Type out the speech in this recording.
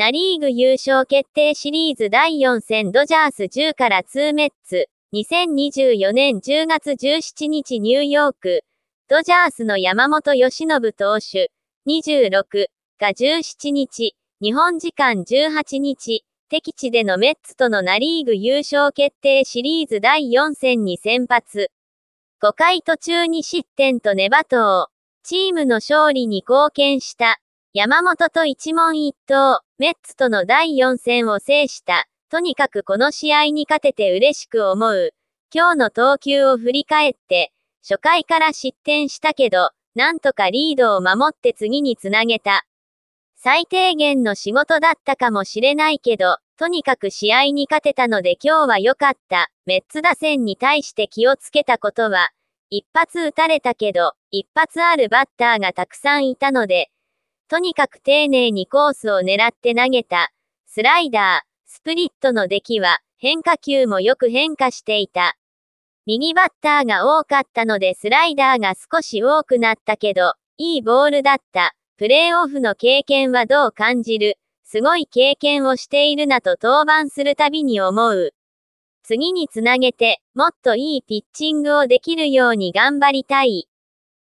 ナリーグ優勝決定シリーズ第4戦ドジャース10から2メッツ。2024年10月17日ニューヨーク。ドジャースの山本由伸投手。26が17日。日本時間18日。敵地でのメッツとのナリーグ優勝決定シリーズ第4戦に先発。5回途中に失点と粘投。チームの勝利に貢献した。山本と一問一答。メッツとの第4戦を制した。とにかくこの試合に勝てて嬉しく思う。今日の投球を振り返って、初回から失点したけど、なんとかリードを守って次につなげた。最低限の仕事だったかもしれないけど、とにかく試合に勝てたので今日は良かった。メッツ打線に対して気をつけたことは、一発打たれたけど、一発あるバッターがたくさんいたので、とにかく丁寧にコースを狙って投げた。スライダー、スプリットの出来は変化球もよく変化していた。右バッターが多かったのでスライダーが少し多くなったけど、いいボールだった。プレーオフの経験はどう感じるすごい経験をしているなと登板するたびに思う。次につなげて、もっといいピッチングをできるように頑張りたい。